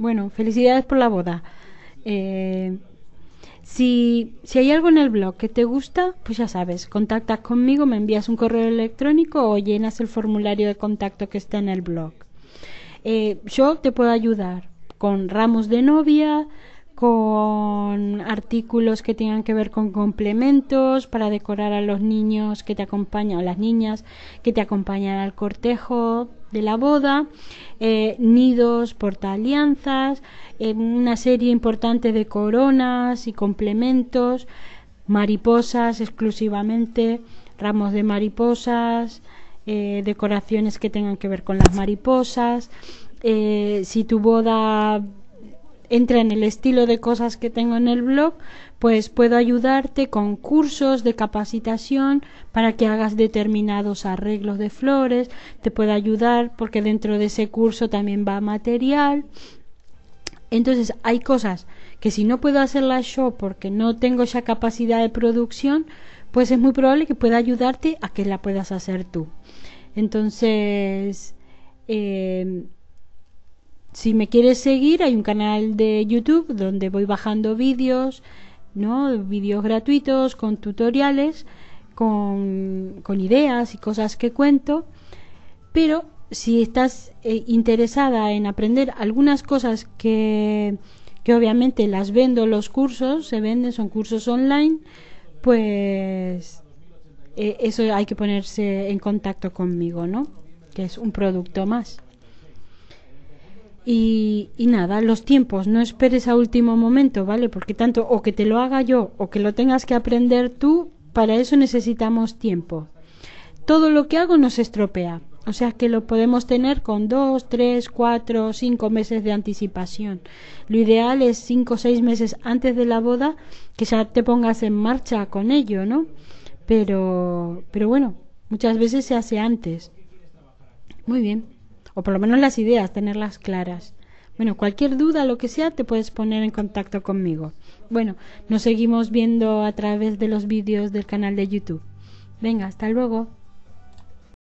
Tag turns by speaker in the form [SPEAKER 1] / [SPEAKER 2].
[SPEAKER 1] Bueno, felicidades por la boda. Eh, si, si, hay algo en el blog que te gusta, pues ya sabes, contactas conmigo, me envías un correo electrónico o llenas el formulario de contacto que está en el blog. Eh, yo te puedo ayudar con ramos de novia, con artículos que tengan que ver con complementos para decorar a los niños que te acompañan o las niñas que te acompañan al cortejo de la boda, eh, nidos, portalianzas eh, una serie importante de coronas y complementos, mariposas exclusivamente, ramos de mariposas, eh, decoraciones que tengan que ver con las mariposas. si tu boda entra en el estilo de cosas que tengo en el blog, pues puedo ayudarte con cursos de capacitación para que hagas determinados arreglos de flores, te puedo ayudar porque dentro de ese curso también va material. Entonces hay cosas que si no puedo hacerlas yo porque no tengo esa capacidad de producción, pues es muy probable que pueda ayudarte a que la puedas hacer tú. Entonces, eh, si me quieres seguir, hay un canal de YouTube donde voy bajando vídeos, ¿no? Vídeos gratuitos con tutoriales, con, con, ideas y cosas que cuento. Pero si estás eh, interesada en aprender algunas cosas que, que obviamente las vendo los cursos, se venden, son cursos online, pues eh, eso hay que ponerse en contacto conmigo, ¿no? Que es un producto más. Y, nada, los tiempos, no esperes a último momento, ¿vale? Porque tanto o que te lo haga yo o que lo tengas que aprender tú, para eso necesitamos tiempo. Todo lo que hago nos estropea, o sea que lo podemos tener con dos, tres, cuatro, cinco meses de anticipación. Lo ideal es cinco o seis meses antes de la boda que ya te pongas en marcha con ello, ¿no? Pero, pero bueno, muchas veces se hace antes. Muy bien o por lo menos las ideas, tenerlas claras. Bueno, cualquier duda, lo que sea, te puedes poner en contacto conmigo. Bueno, nos seguimos viendo a través de los vídeos del canal de YouTube. Venga, hasta luego.